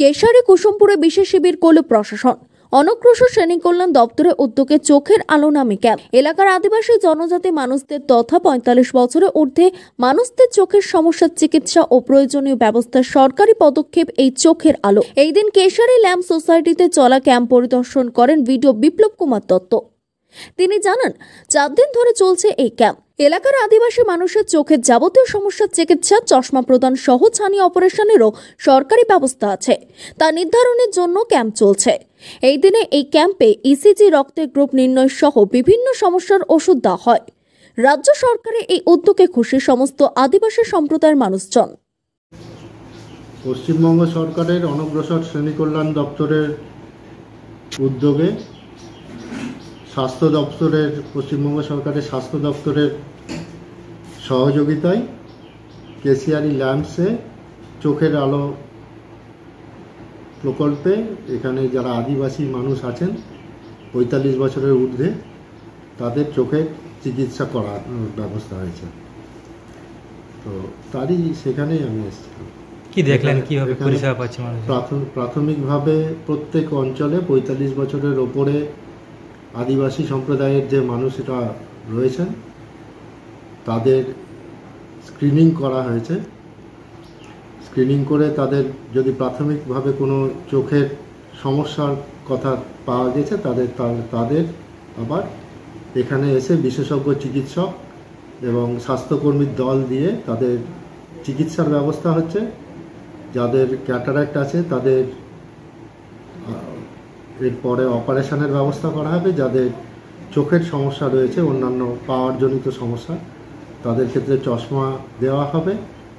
কেশারে কুসুমপুরে বিশেষ শিবির করল প্রশাসন অনগ্রসর শ্রেণী কল্যাণ দপ্তরের উদ্যোগে চোখের আলো নামে ক্যাম্প এলাকার আদিবাসী জনজাতি মানুষদের তথা পঁয়তাল্লিশ বছরের ঊর্ধ্বে মানুষদের চোখের সমস্যার চিকিৎসা ও প্রয়োজনীয় ব্যবস্থার সরকারি পদক্ষেপ এই চোখের আলো এই দিন কেশারি ল্যাম্প সোসাইটিতে চলা ক্যাম্প পরিদর্শন করেন ভিডিও বিপ্লব কুমার দত্ত তিনি জানান চার দিন ধরে চলছে এই ক্যাম্প এলাকার আদিবাসী মানুষের চোখের যাবতীয় সমস্যার চিকিৎসা চশমা প্রদান সহ ছানি অপারেশনেরও সরকারি ব্যবস্থা আছে তা নির্ধারণের জন্য ক্যাম্প চলছে এই দিনে এই ক্যাম্পে ইসিজি e রক্তের গ্রুপ নির্ণয় সহ বিভিন্ন সমস্যার ওষুধ দেওয়া হয় রাজ্য সরকারের এই উদ্যোগে খুশি সমস্ত আদিবাসী সম্প্রদায়ের মানুষজন পশ্চিমবঙ্গ সরকারের অনগ্রসর শ্রেণী কল্যাণ দপ্তরের উদ্যোগে স্বাস্থ্য দপ্তরের পশ্চিমবঙ্গ সরকারের স্বাস্থ্য দপ্তরের সহযোগিতায় কেসিআরি ল্যাম্পসে চোখের আলো প্রকল্পে এখানে যারা আদিবাসী মানুষ আছেন পঁয়তাল্লিশ বছরের ঊর্ধ্বে তাদের চোখের চিকিৎসা করার ব্যবস্থা হয়েছে তো তারই সেখানে আমি এসেছিলাম কি দেখলেন কিভাবে পরিষেবা পাচ্ছে প্রাথমিকভাবে প্রত্যেক অঞ্চলে পঁয়তাল্লিশ বছরের ওপরে আদিবাসী সম্প্রদায়ের যে মানুষরা রয়েছেন তাদের স্ক্রিনিং করা হয়েছে স্ক্রিনিং করে তাদের যদি প্রাথমিকভাবে কোনো চোখের সমস্যার কথা পাওয়া গেছে তাদের তাদের আবার এখানে এসে বিশেষজ্ঞ চিকিৎসক এবং স্বাস্থ্যকর্মীর দল দিয়ে তাদের চিকিৎসার ব্যবস্থা হচ্ছে যাদের ক্যাটারাক্ট আছে তাদের এরপরে অপারেশনের ব্যবস্থা করা হবে যাদের চোখের সমস্যা রয়েছে অন্যান্য পাওয়ারজনিত সমস্যা তাদের ক্ষেত্রে চশমা দেওয়া হবে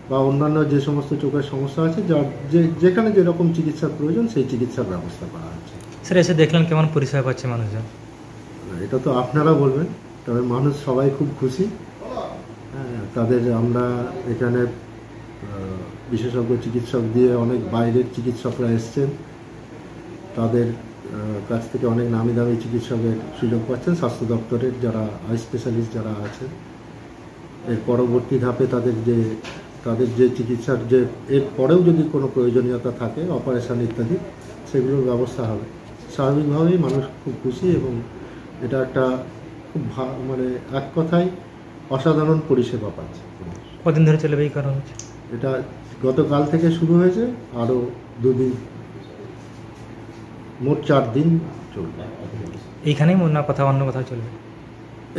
বা অন্যান্য যে সমস্ত চোখের সমস্যা আছে যে যেখানে যেরকম চিকিৎসার প্রয়োজন সেই চিকিৎসার ব্যবস্থা করা হচ্ছে স্যার এসে দেখলেন কেমন পরিষেবা পাচ্ছে মানুষজন এটা তো আপনারা বলবেন তবে মানুষ সবাই খুব খুশি হ্যাঁ, তাদের আমরা এখানে বিশেষজ্ঞ চিকিৎসক দিয়ে অনেক বাইরের চিকিৎসকরা এসছেন তাদের কাছ থেকে অনেক নামি দামি চিকিৎসকের সুযোগ পাচ্ছেন স্বাস্থ্য দপ্তরের যারা আই স্পেশালিস্ট যারা আছেন এর পরবর্তী ধাপে তাদের যে তাদের যে চিকিৎসার যে এর পরেও যদি কোনো প্রয়োজনীয়তা থাকে অপারেশান ইত্যাদি সেগুলোর ব্যবস্থা হবে স্বাভাবিকভাবেই মানুষ খুব খুশি এবং এটা একটা খুব মানে এক কথায় অসাধারণ পরিষেবা পাচ্ছে কদিন ধরে চলবে এই কারণ এটা গতকাল থেকে শুরু হয়েছে আরও দুদিন মোট চার দিন চলবে এইখানেই না কথা অন্য কোথাও চলবে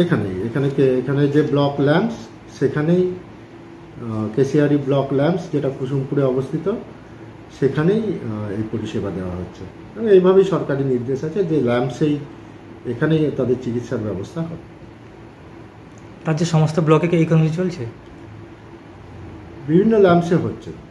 এখানেই এখানে এখানে যে ব্লক ল্যাম্পস সেখানেই কেসিয়ারি ব্লক ল্যাম্পস যেটা কুসুমপুরে অবস্থিত সেখানেই এই পরিষেবা দেওয়া হচ্ছে মানে এইভাবেই সরকারি নির্দেশ আছে যে ল্যাম্পসেই এখানেই তাদের চিকিৎসার ব্যবস্থা হবে রাজ্যের সমস্ত ব্লকে কি এই কর্মসূচি চলছে বিভিন্ন ল্যাম্পসে হচ্ছে